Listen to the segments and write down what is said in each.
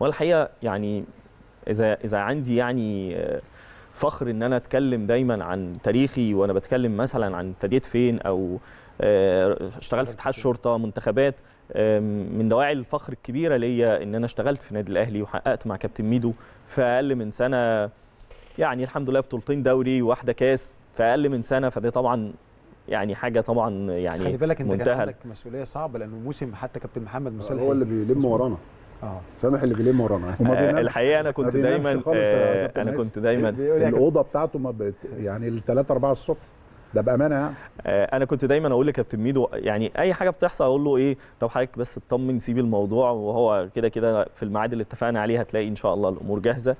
والحقيقه يعني اذا اذا عندي يعني آه، فخر ان انا اتكلم دايما عن تاريخي وانا بتكلم مثلا عن ابتديت فين او آه، اشتغلت في اتحاد الشرطه منتخبات من دواعي الفخر الكبيره ليا ان انا اشتغلت في النادي الاهلي وحققت مع كابتن ميدو في اقل من سنه يعني الحمد لله بطولتين دوري وواحده كاس في اقل من سنه فده طبعا يعني حاجه طبعا يعني خلي بالك انت عندك مسؤوليه صعبه لانه موسم حتى كابتن محمد مسلح هو اللي بيلم ورانا اه سامح اللي غليه ورانا آه الحقيقه انا كنت دايما آه انا كنت دايما إيه؟ الاوضه بتاعته ما بت يعني ال 3 4 الصبح ده بامانه يعني آه انا كنت دايما اقول لكابتن ميدو يعني اي حاجه بتحصل اقول له ايه طب حضرتك بس اطمن سيب الموضوع وهو كده كده في الميعاد اللي اتفقنا عليه هتلاقي ان شاء الله الامور جاهزه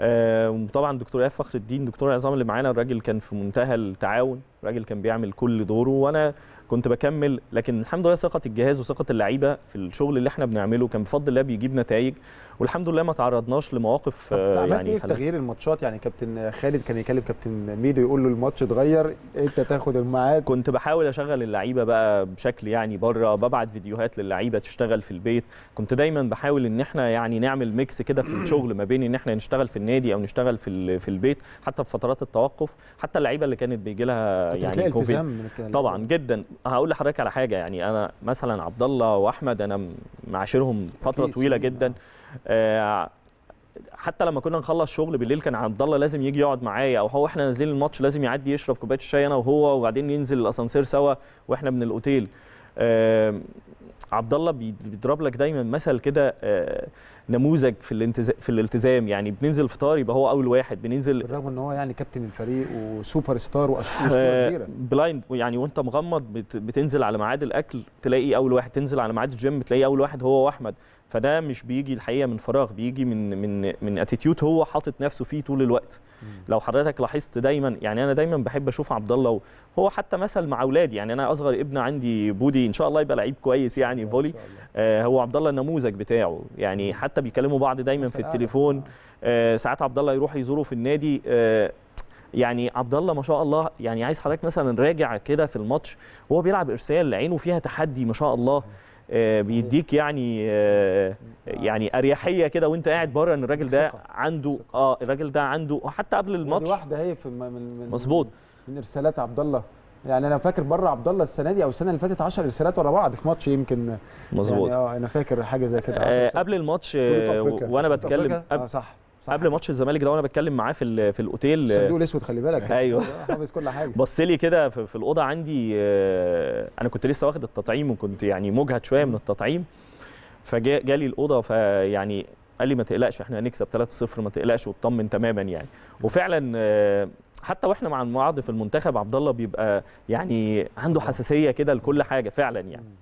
آه، وطبعا دكتور ايهاب فخر الدين دكتور عظام اللي معانا الراجل كان في منتهى التعاون الراجل كان بيعمل كل دوره وانا كنت بكمل لكن الحمد لله ثقه الجهاز وثقه اللعيبه في الشغل اللي احنا بنعمله كان بفضل الله بيجيب نتائج والحمد لله ما تعرضناش لمواقف آه، يعني ايه تغيير الماتشات يعني كابتن خالد كان يكلم كابتن ميدو يقول له الماتش اتغير انت تاخد الميعاد كنت بحاول اشغل اللعيبه بقى بشكل يعني بره ببعت فيديوهات للعيبه تشتغل في البيت كنت دايما بحاول ان احنا يعني نعمل ميكس كده في الشغل ما بين ان احنا نشتغل في النادي او نشتغل في في البيت حتى في فترات التوقف حتى اللعيبه اللي كانت بيجي لها آه، يعني كوفيد طبعا جدا هقول لحضرتك على حاجه يعني انا مثلا عبد الله واحمد انا معاشرهم فتره طويله جدا آه حتى لما كنا نخلص شغل بالليل كان عبد الله لازم يجي يقعد معايا او هو احنا نازلين الماتش لازم يعدي يشرب كوبايه الشاي انا وهو وبعدين ينزل الاسانسير سوا واحنا من الاوتيل آه عبد الله بيضرب لك دايما مثل كده آه، نموذج في في الالتزام يعني بننزل فطار يبقى هو اول واحد بننزل بالرغم ان هو يعني كابتن الفريق وسوبر ستار واسطوره آه، كبيره بلايند يعني وانت مغمض بتنزل على ميعاد الاكل تلاقي اول واحد تنزل على ميعاد الجيم تلاقي اول واحد هو واحمد فده مش بيجي الحقيقه من فراغ بيجي من من من اتيتيود هو حاطط نفسه فيه طول الوقت لو حضرتك لاحظت دايما يعني انا دايما بحب اشوف عبد الله هو حتى مثل مع اولادي يعني انا اصغر ابن عندي بودي ان شاء الله يبقى لعيب كويس يعني يعني فولي آه، هو عبد الله النموذج بتاعه يعني حتى بيكلموا بعض دايما في التليفون آه، ساعات عبد الله يروح يزوره في النادي آه، يعني عبد الله ما شاء الله يعني عايز حضرتك مثلا راجع كده في الماتش وهو بيلعب ارسال عينه فيها تحدي ما شاء الله بيديك يعني يعني اريحيه كده وانت قاعد بره ان الراجل ده عنده اه الراجل ده عنده حتى قبل الماتش واحده اهي في من مظبوط من ارسالات عبد الله يعني انا فاكر بره عبد الله السنه دي او السنه اللي فاتت 10 ارسالات ورا بعض في ماتش يمكن مظبوط يعني اه انا فاكر حاجه زي كده آه قبل الماتش وانا بتكلم قبل آه صح قبل ماتش الزمالك ده وانا بتكلم معاه في في الاوتيل الصندوق الاسود خلي بالك ايوه حافظ كل حاجه بص لي كده في الاوضه عندي آه، انا كنت لسه واخد التطعيم وكنت يعني مجهد شويه من التطعيم فجالي الاوضه فيعني قال لي ما تقلقش احنا هنكسب 3-0 ما تقلقش واطمن تماما يعني وفعلا آه، حتى واحنا مع بعض في المنتخب عبد الله بيبقى يعني عنده حساسيه كده لكل حاجه فعلا يعني